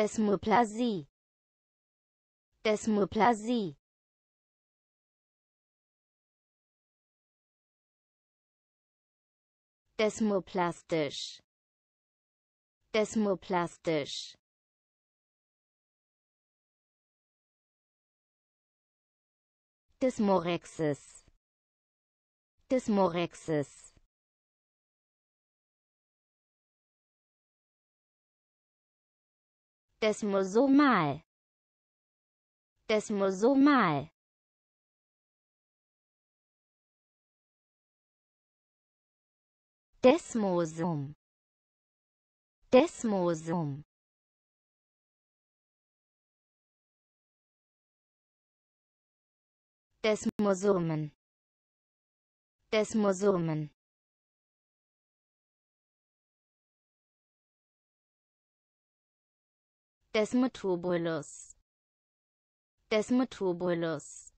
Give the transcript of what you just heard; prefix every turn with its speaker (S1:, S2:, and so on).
S1: Desmoplasie. Desmoplasie. Desmoplastisch. Desmoplastisch. Desmorexis. Desmorexis. Desmosomal. Desmosomal. Desmosum. Desmosum. Desmosomen. Desmosomen. Desmoturbulus. Desmoturbulus.